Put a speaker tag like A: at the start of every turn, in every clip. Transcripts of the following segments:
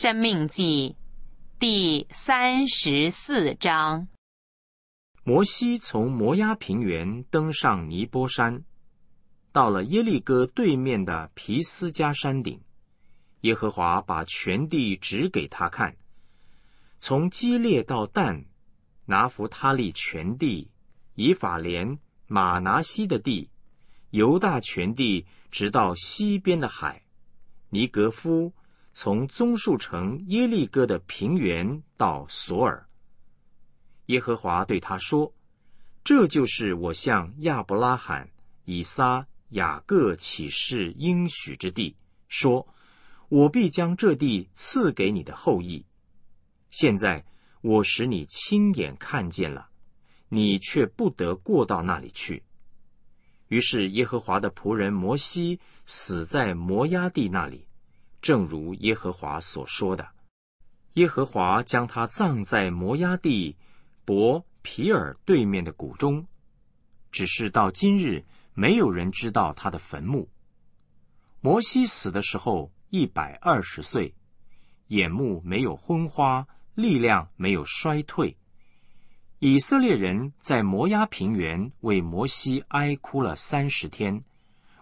A: 《生命记》第三十四章：摩西从摩押平原登上尼波山，到了耶利哥对面的皮斯加山顶，耶和华把全地指给他看，从基列到旦，拿弗他利全地，以法莲、马拿西的地，犹大全地，直到西边的海，尼格夫。从棕树城耶利哥的平原到索尔，耶和华对他说：“这就是我向亚伯拉罕、以撒、雅各起誓应许之地。说，我必将这地赐给你的后裔。现在我使你亲眼看见了，你却不得过到那里去。”于是，耶和华的仆人摩西死在摩押地那里。正如耶和华所说的，耶和华将他葬在摩崖地伯皮尔对面的谷中，只是到今日，没有人知道他的坟墓。摩西死的时候一百二十岁，眼目没有昏花，力量没有衰退。以色列人在摩崖平原为摩西哀哭了三十天。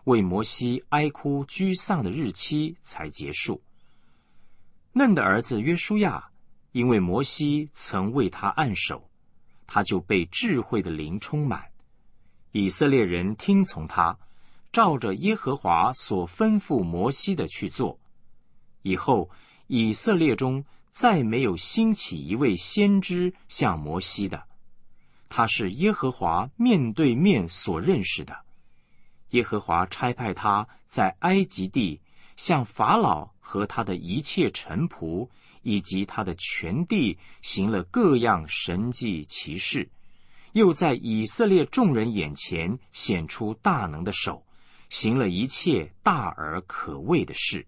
A: 为摩西哀哭沮丧的日期才结束。嫩的儿子约书亚，因为摩西曾为他按手，他就被智慧的灵充满。以色列人听从他，照着耶和华所吩咐摩西的去做。以后以色列中再没有兴起一位先知像摩西的，他是耶和华面对面所认识的。耶和华差派他在埃及地向法老和他的一切臣仆以及他的全地行了各样神迹奇事，又在以色列众人眼前显出大能的手，行了一切大而可畏的事。